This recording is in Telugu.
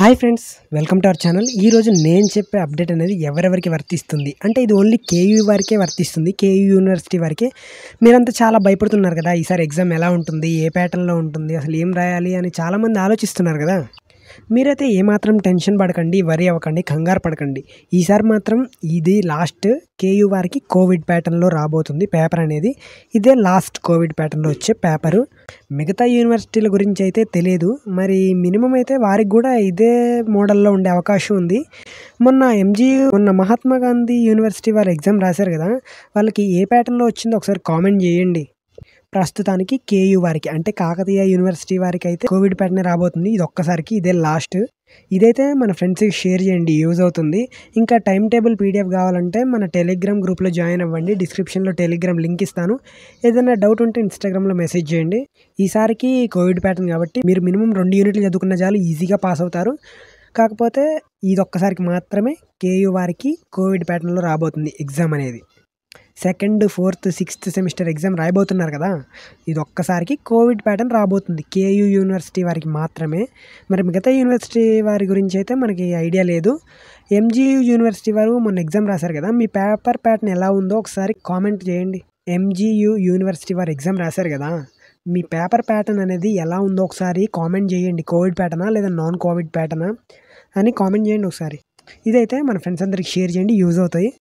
hi friends welcome to our channel ఈరోజు నేను చెప్పే అప్డేట్ అనేది ఎవరెవరికి వర్తిస్తుంది అంటే ఇది ఓన్లీ కేయూ వారికే వర్తిస్తుంది కేయూ యూనివర్సిటీ వారికే మీరంతా చాలా భయపడుతున్నారు కదా ఈసారి ఎగ్జామ్ ఎలా ఉంటుంది ఏ ప్యాటర్న్లో ఉంటుంది అసలు ఏం రాయాలి అని చాలామంది ఆలోచిస్తున్నారు కదా మీరైతే ఏమాత్రం టెన్షన్ పడకండి వరి అవ్వకండి కంగారు పడకండి ఈసారి మాత్రం ఇది లాస్ట్ వారికి కోవిడ్ ప్యాటర్న్లో రాబోతుంది పేపర్ అనేది ఇదే లాస్ట్ కోవిడ్ ప్యాటర్న్లో వచ్చే పేపరు మిగతా యూనివర్సిటీల గురించి అయితే తెలియదు మరి మినిమం అయితే వారికి కూడా ఇదే మోడల్లో ఉండే అవకాశం ఉంది మొన్న ఎంజీ మొన్న మహాత్మా గాంధీ యూనివర్సిటీ వాళ్ళు ఎగ్జామ్ రాశారు కదా వాళ్ళకి ఏ ప్యాటర్న్లో వచ్చిందో ఒకసారి కామెంట్ చేయండి ప్రస్తుతానికి కేయూ వారికి అంటే కాకతీయ యూనివర్సిటీ వారికి అయితే కోవిడ్ ప్యాటర్న్ రాబోతుంది ఇది ఒక్కసారికి ఇదే లాస్ట్ ఇదైతే మన ఫ్రెండ్స్కి షేర్ చేయండి యూజ్ అవుతుంది ఇంకా టైం టేబుల్ పీడిఎఫ్ కావాలంటే మన టెలిగ్రామ్ గ్రూప్లో జాయిన్ అవ్వండి డిస్క్రిప్షన్లో టెలిగ్రామ్ లింక్ ఇస్తాను ఏదైనా డౌట్ ఉంటే ఇన్స్టాగ్రామ్లో మెసేజ్ చేయండి ఈసారికి కోవిడ్ ప్యాటర్న్ కాబట్టి మీరు మినిమం రెండు యూనిట్లు చదువుకున్న చాలు ఈజీగా పాస్ అవుతారు కాకపోతే ఇది ఒక్కసారికి మాత్రమే కేయూ వారికి కోవిడ్ ప్యాటర్న్లో రాబోతుంది ఎగ్జామ్ అనేది second fourth sixth semester exam రాయబోతున్నారు కదా ఇది ఒక్కసారికి కోవిడ్ ప్యాటర్న్ రాబోతుంది కేయూ యూనివర్సిటీ వారికి మాత్రమే మరి మిగతా యూనివర్సిటీ వారి గురించి అయితే మనకి ఐడియా లేదు ఎంజీయూ యూనివర్సిటీ వారు మొన్న ఎగ్జామ్ రాశారు కదా మీ పేపర్ ప్యాటర్న్ ఎలా ఉందో ఒకసారి కామెంట్ చేయండి ఎంజీయూ యూనివర్సిటీ వారు ఎగ్జామ్ రాశారు కదా మీ పేపర్ ప్యాటర్న్ అనేది ఎలా ఉందో ఒకసారి కామెంట్ చేయండి కోవిడ్ ప్యాటర్నా లేదా నాన్ కోవిడ్ ప్యాటర్నా అని కామెంట్ చేయండి ఒకసారి ఇదైతే మన ఫ్రెండ్స్ అందరికి షేర్ చేయండి యూజ్ అవుతాయి